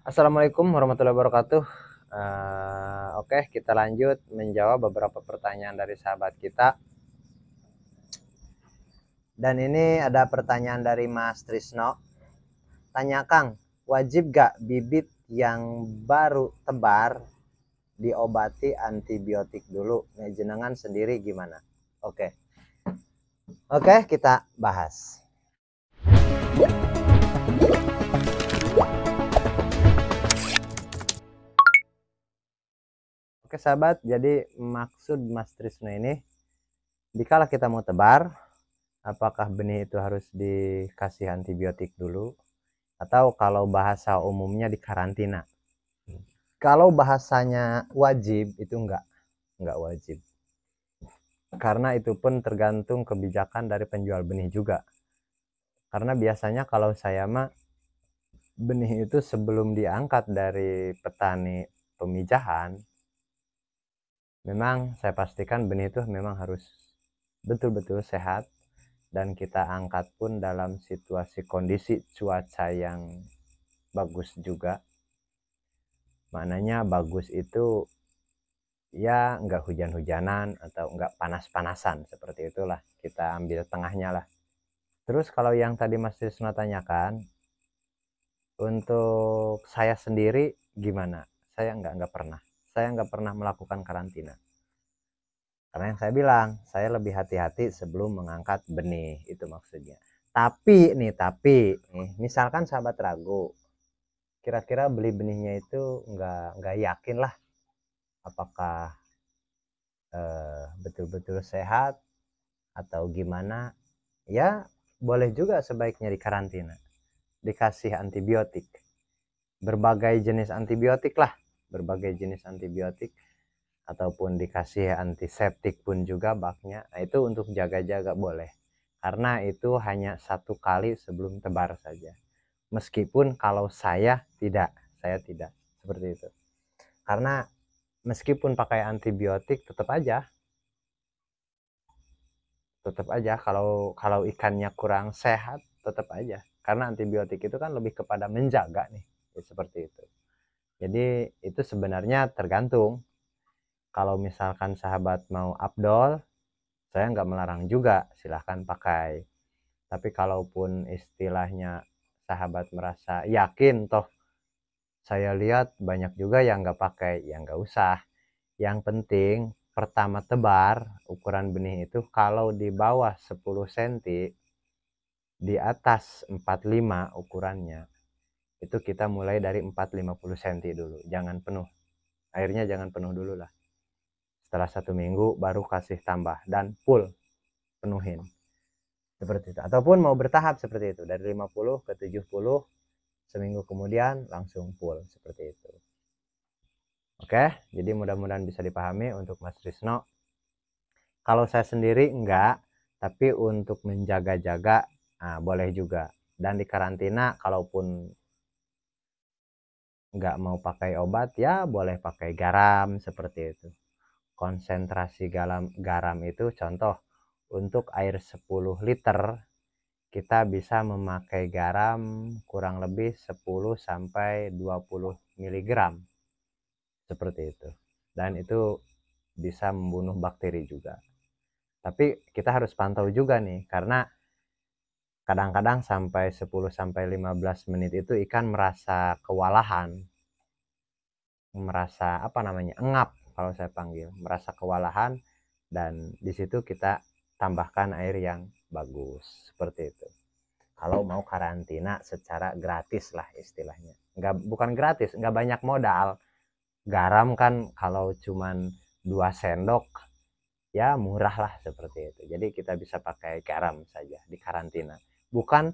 Assalamualaikum warahmatullahi wabarakatuh. Uh, Oke, okay, kita lanjut menjawab beberapa pertanyaan dari sahabat kita. Dan ini ada pertanyaan dari Mas Trisno. Tanya Kang, wajib gak bibit yang baru tebar diobati antibiotik dulu? Nah, jenengan sendiri gimana? Oke. Okay. Oke, okay, kita bahas. Oke sahabat, jadi maksud Mas Trisno ini, dikala kita mau tebar, apakah benih itu harus dikasih antibiotik dulu? Atau kalau bahasa umumnya dikarantina? Kalau bahasanya wajib, itu enggak, enggak wajib. Karena itu pun tergantung kebijakan dari penjual benih juga. Karena biasanya kalau saya mah, benih itu sebelum diangkat dari petani pemijahan, memang saya pastikan benih itu memang harus betul-betul sehat dan kita angkat pun dalam situasi kondisi cuaca yang bagus juga maknanya bagus itu ya nggak hujan-hujanan atau nggak panas-panasan seperti itulah kita ambil tengahnya lah terus kalau yang tadi Mas Trisno tanyakan untuk saya sendiri gimana saya nggak nggak pernah saya nggak pernah melakukan karantina. Karena yang saya bilang, saya lebih hati-hati sebelum mengangkat benih, itu maksudnya. Tapi nih, tapi nih, misalkan sahabat ragu, kira-kira beli benihnya itu nggak nggak yakin lah, apakah eh, betul-betul eh, sehat atau gimana? Ya boleh juga sebaiknya di karantina, dikasih antibiotik, berbagai jenis antibiotik lah berbagai jenis antibiotik ataupun dikasih antiseptik pun juga baknya nah, itu untuk jaga-jaga boleh karena itu hanya satu kali sebelum tebar saja meskipun kalau saya tidak saya tidak seperti itu karena meskipun pakai antibiotik tetap aja tetap aja kalau kalau ikannya kurang sehat tetap aja karena antibiotik itu kan lebih kepada menjaga nih ya, seperti itu jadi itu sebenarnya tergantung. Kalau misalkan sahabat mau abdol, saya nggak melarang juga, silahkan pakai. Tapi kalaupun istilahnya sahabat merasa yakin toh saya lihat banyak juga yang nggak pakai, yang nggak usah. Yang penting pertama tebar ukuran benih itu kalau di bawah 10 cm di atas 45 ukurannya itu kita mulai dari 450 cm dulu jangan penuh airnya jangan penuh dulu lah setelah satu minggu baru kasih tambah dan full penuhin seperti itu ataupun mau bertahap seperti itu dari 50 ke 70 seminggu kemudian langsung full seperti itu oke jadi mudah-mudahan bisa dipahami untuk Mas Risno kalau saya sendiri enggak tapi untuk menjaga-jaga nah, boleh juga dan di karantina kalaupun nggak mau pakai obat ya boleh pakai garam seperti itu konsentrasi garam garam itu contoh untuk air 10 liter kita bisa memakai garam kurang lebih 10 sampai 20 mg seperti itu dan itu bisa membunuh bakteri juga tapi kita harus pantau juga nih karena kadang-kadang sampai 10 sampai 15 menit itu ikan merasa kewalahan. Merasa apa namanya? engap kalau saya panggil, merasa kewalahan dan di situ kita tambahkan air yang bagus seperti itu. Kalau mau karantina secara gratis lah istilahnya. Nggak, bukan gratis, nggak banyak modal. Garam kan kalau cuman dua sendok ya murah lah seperti itu. Jadi kita bisa pakai garam saja di karantina bukan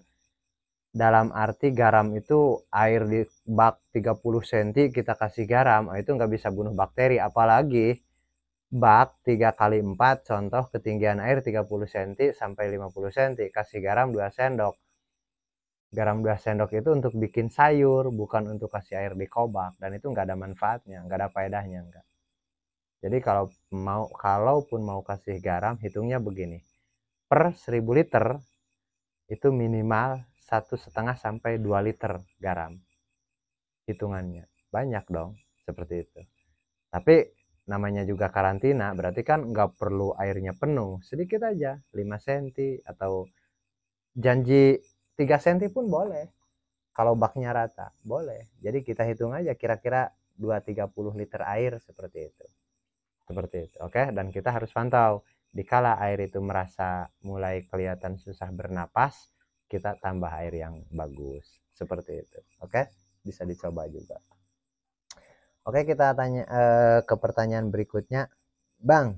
dalam arti garam itu air di bak 30 cm kita kasih garam ah, itu nggak bisa bunuh bakteri apalagi bak 3 kali 4 contoh ketinggian air 30 cm sampai 50 cm kasih garam 2 sendok garam 2 sendok itu untuk bikin sayur bukan untuk kasih air di kobak dan itu nggak ada manfaatnya nggak ada faedahnya enggak jadi kalau mau kalaupun mau kasih garam hitungnya begini per 1000 liter itu minimal satu setengah sampai 2 liter garam hitungannya banyak dong seperti itu tapi namanya juga karantina berarti kan nggak perlu airnya penuh sedikit aja 5 cm atau janji 3 cm pun boleh kalau baknya rata boleh jadi kita hitung aja kira-kira 2-30 liter air seperti itu seperti itu oke dan kita harus pantau Dikala air itu merasa mulai kelihatan susah bernapas, kita tambah air yang bagus. Seperti itu. Oke, bisa dicoba juga. Oke, kita tanya eh, ke pertanyaan berikutnya. Bang,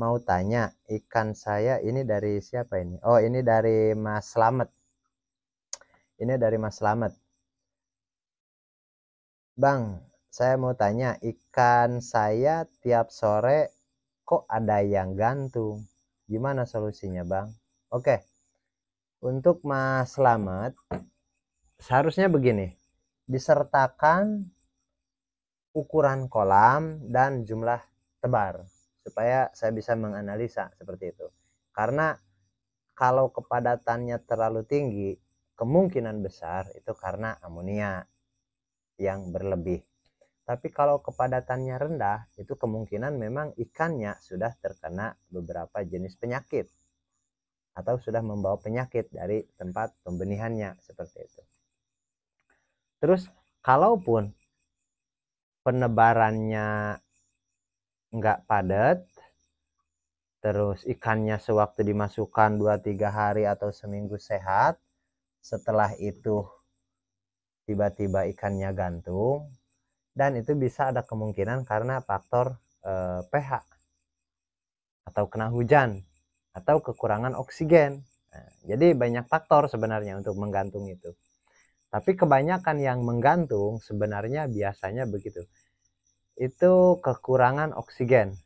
mau tanya ikan saya ini dari siapa ini? Oh, ini dari Mas Slamet. Ini dari Mas Slamet. Bang, saya mau tanya ikan saya tiap sore kok ada yang gantung gimana solusinya bang oke untuk mas selamat seharusnya begini disertakan ukuran kolam dan jumlah tebar supaya saya bisa menganalisa seperti itu karena kalau kepadatannya terlalu tinggi kemungkinan besar itu karena amonia yang berlebih tapi kalau kepadatannya rendah, itu kemungkinan memang ikannya sudah terkena beberapa jenis penyakit atau sudah membawa penyakit dari tempat pembenihannya seperti itu. Terus kalaupun penebarannya nggak padat, terus ikannya sewaktu dimasukkan 2-3 hari atau seminggu sehat, setelah itu tiba-tiba ikannya gantung, dan itu bisa ada kemungkinan karena faktor eh, pH atau kena hujan atau kekurangan oksigen. Nah, jadi banyak faktor sebenarnya untuk menggantung itu. Tapi kebanyakan yang menggantung sebenarnya biasanya begitu. Itu kekurangan oksigen.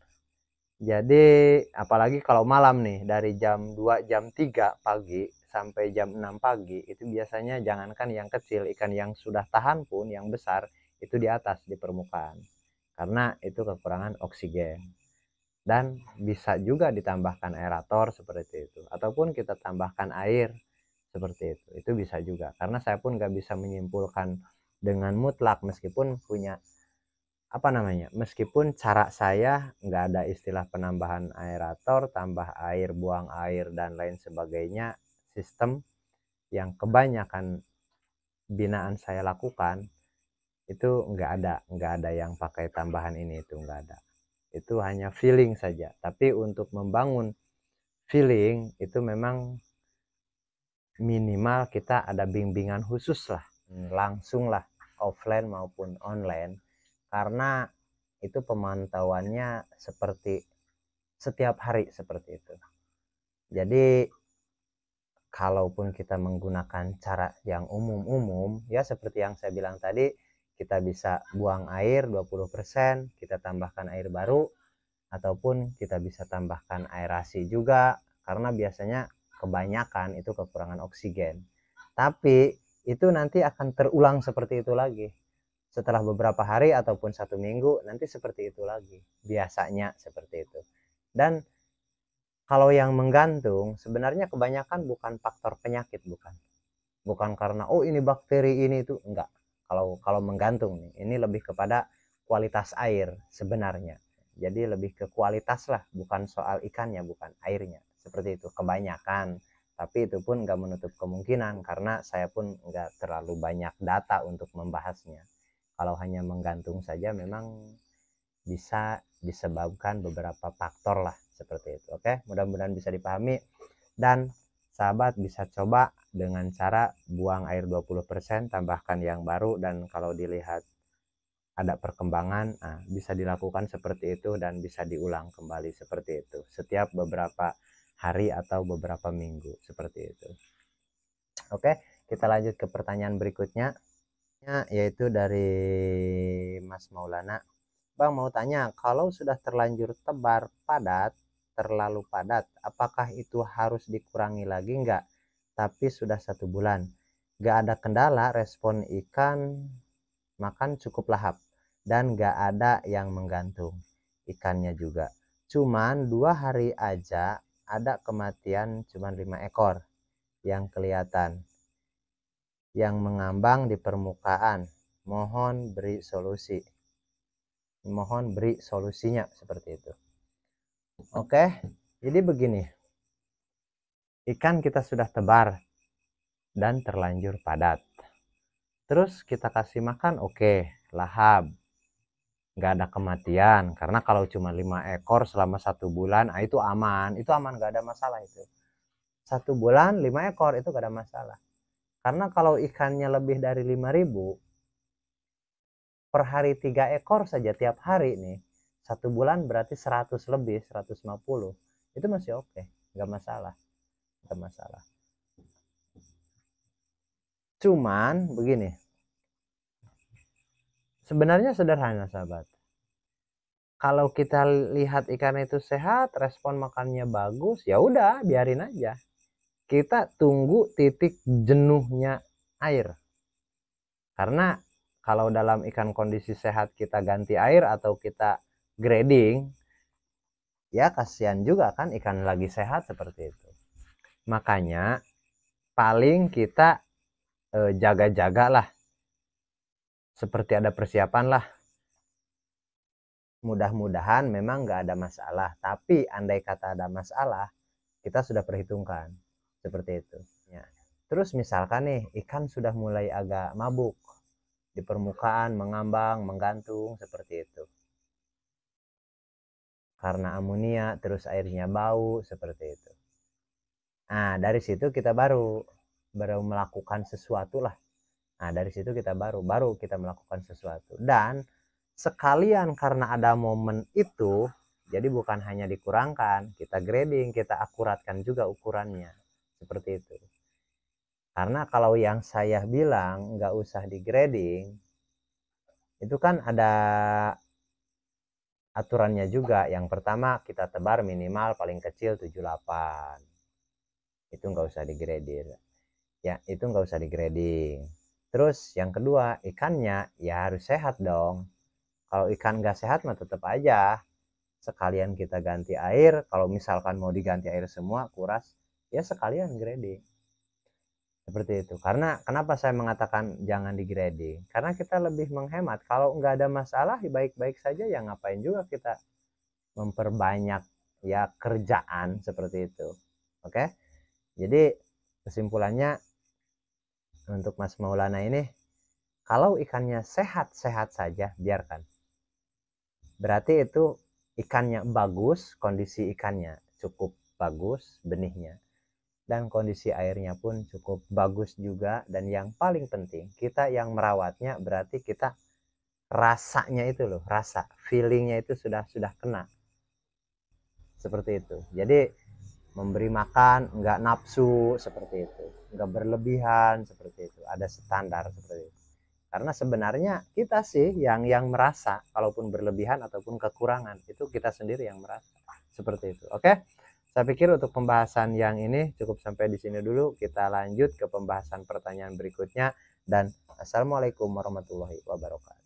Jadi apalagi kalau malam nih dari jam 2 jam 3 pagi sampai jam 6 pagi itu biasanya jangankan yang kecil ikan yang sudah tahan pun yang besar itu di atas di permukaan karena itu kekurangan oksigen dan bisa juga ditambahkan aerator seperti itu ataupun kita tambahkan air seperti itu itu bisa juga karena saya pun nggak bisa menyimpulkan dengan mutlak meskipun punya apa namanya meskipun cara saya nggak ada istilah penambahan aerator tambah air buang air dan lain sebagainya sistem yang kebanyakan binaan saya lakukan itu nggak ada nggak ada yang pakai tambahan ini itu nggak ada itu hanya feeling saja tapi untuk membangun feeling itu memang minimal kita ada bimbingan khusus lah hmm, langsung lah offline maupun online karena itu pemantauannya seperti setiap hari seperti itu jadi kalaupun kita menggunakan cara yang umum-umum ya seperti yang saya bilang tadi kita bisa buang air 20%, kita tambahkan air baru, ataupun kita bisa tambahkan aerasi juga, karena biasanya kebanyakan itu kekurangan oksigen. Tapi itu nanti akan terulang seperti itu lagi. Setelah beberapa hari ataupun satu minggu, nanti seperti itu lagi. Biasanya seperti itu. Dan kalau yang menggantung, sebenarnya kebanyakan bukan faktor penyakit, bukan. Bukan karena, oh ini bakteri, ini itu. Enggak kalau kalau menggantung nih ini lebih kepada kualitas air sebenarnya jadi lebih ke kualitas lah bukan soal ikannya bukan airnya seperti itu kebanyakan tapi itu pun nggak menutup kemungkinan karena saya pun nggak terlalu banyak data untuk membahasnya kalau hanya menggantung saja memang bisa disebabkan beberapa faktor lah seperti itu oke mudah-mudahan bisa dipahami dan sahabat bisa coba dengan cara buang air 20%, tambahkan yang baru, dan kalau dilihat ada perkembangan, nah, bisa dilakukan seperti itu dan bisa diulang kembali seperti itu setiap beberapa hari atau beberapa minggu seperti itu. Oke, kita lanjut ke pertanyaan berikutnya, yaitu dari Mas Maulana. Bang mau tanya, kalau sudah terlanjur tebar padat, terlalu padat. Apakah itu harus dikurangi lagi? Enggak. Tapi sudah satu bulan. Enggak ada kendala respon ikan makan cukup lahap. Dan enggak ada yang menggantung ikannya juga. Cuman dua hari aja ada kematian cuman lima ekor yang kelihatan. Yang mengambang di permukaan. Mohon beri solusi. Mohon beri solusinya seperti itu. Oke, jadi begini. Ikan kita sudah tebar dan terlanjur padat. Terus kita kasih makan, oke, lahap. Nggak ada kematian, karena kalau cuma 5 ekor selama satu bulan, ah, itu aman. Itu aman, nggak ada masalah itu. Satu bulan 5 ekor, itu nggak ada masalah. Karena kalau ikannya lebih dari ribu, per hari tiga ekor saja tiap hari nih satu bulan berarti 100 lebih 150 itu masih oke okay. nggak masalah nggak masalah cuman begini sebenarnya sederhana sahabat kalau kita lihat ikan itu sehat respon makannya bagus ya udah biarin aja kita tunggu titik jenuhnya air karena kalau dalam ikan kondisi sehat kita ganti air atau kita grading ya kasihan juga kan ikan lagi sehat seperti itu makanya paling kita eh, jaga-jaga lah seperti ada persiapan lah mudah-mudahan memang nggak ada masalah tapi andai kata ada masalah kita sudah perhitungkan seperti itu ya. terus misalkan nih ikan sudah mulai agak mabuk di permukaan mengambang menggantung seperti itu karena amonia terus airnya bau seperti itu nah dari situ kita baru baru melakukan sesuatu lah nah dari situ kita baru baru kita melakukan sesuatu dan sekalian karena ada momen itu jadi bukan hanya dikurangkan kita grading kita akuratkan juga ukurannya seperti itu karena kalau yang saya bilang nggak usah di grading itu kan ada aturannya juga. Yang pertama kita tebar minimal paling kecil 78. Itu nggak usah digredir. Ya, itu nggak usah digrading. Terus yang kedua, ikannya ya harus sehat dong. Kalau ikan nggak sehat mah tetap aja. Sekalian kita ganti air, kalau misalkan mau diganti air semua, kuras, ya sekalian grading seperti itu karena kenapa saya mengatakan jangan digrading karena kita lebih menghemat kalau nggak ada masalah ya baik-baik saja ya ngapain juga kita memperbanyak ya kerjaan seperti itu oke jadi kesimpulannya untuk Mas Maulana ini kalau ikannya sehat-sehat saja biarkan berarti itu ikannya bagus kondisi ikannya cukup bagus benihnya dan kondisi airnya pun cukup bagus juga dan yang paling penting kita yang merawatnya berarti kita rasanya itu loh rasa feelingnya itu sudah sudah kena seperti itu jadi memberi makan nggak nafsu seperti itu nggak berlebihan seperti itu ada standar seperti itu karena sebenarnya kita sih yang yang merasa kalaupun berlebihan ataupun kekurangan itu kita sendiri yang merasa seperti itu oke okay? Saya pikir untuk pembahasan yang ini cukup sampai di sini dulu. Kita lanjut ke pembahasan pertanyaan berikutnya dan Assalamualaikum warahmatullahi wabarakatuh.